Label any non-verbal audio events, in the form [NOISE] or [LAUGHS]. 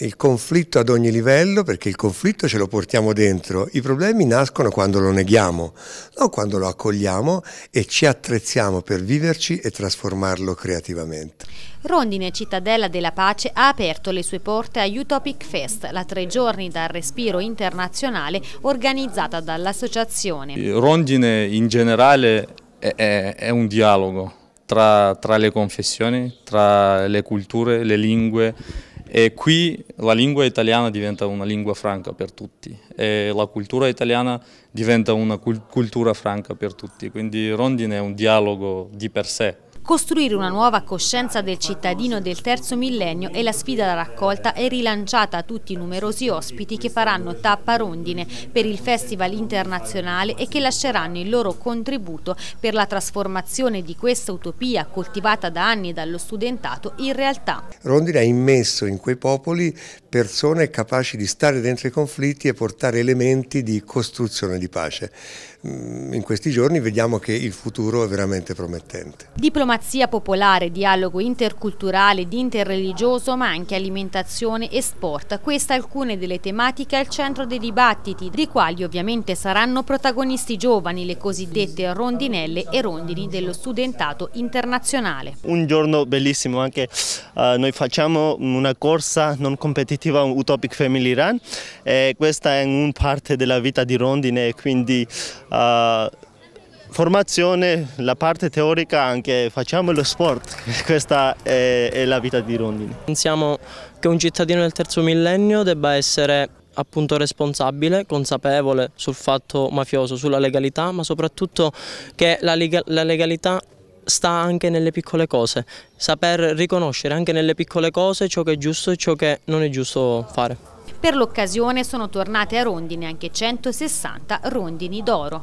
Il conflitto ad ogni livello, perché il conflitto ce lo portiamo dentro, i problemi nascono quando lo neghiamo, non quando lo accogliamo e ci attrezziamo per viverci e trasformarlo creativamente. Rondine Cittadella della Pace ha aperto le sue porte a Utopic Fest, la tre giorni dal respiro internazionale organizzata dall'associazione. Eh, Rondine in generale è, è, è un dialogo tra, tra le confessioni, tra le culture, le lingue, e qui la lingua italiana diventa una lingua franca per tutti e la cultura italiana diventa una cultura franca per tutti, quindi Rondine è un dialogo di per sé, Costruire una nuova coscienza del cittadino del terzo millennio è la sfida raccolta e rilanciata a tutti i numerosi ospiti che faranno tappa rondine per il Festival internazionale e che lasceranno il loro contributo per la trasformazione di questa utopia coltivata da anni dallo studentato in realtà. Rondine ha immesso in quei popoli persone capaci di stare dentro i conflitti e portare elementi di costruzione di pace. Mm, in questi giorni vediamo che il futuro è veramente promettente. Diplomazia Pazzia popolare, dialogo interculturale ed interreligioso, ma anche alimentazione e sport. Queste alcune delle tematiche al centro dei dibattiti, di quali ovviamente saranno protagonisti giovani, le cosiddette rondinelle e rondini dello studentato internazionale. Un giorno bellissimo anche eh, noi facciamo una corsa non competitiva Utopic Family Run e questa è una parte della vita di rondine, quindi eh, Formazione, la parte teorica anche, facciamo lo sport, [LAUGHS] questa è, è la vita di Rondini. Pensiamo che un cittadino del terzo millennio debba essere appunto responsabile, consapevole sul fatto mafioso, sulla legalità, ma soprattutto che la, lega la legalità sta anche nelle piccole cose, saper riconoscere anche nelle piccole cose ciò che è giusto e ciò che non è giusto fare. Per l'occasione sono tornate a Rondini anche 160 rondini d'oro.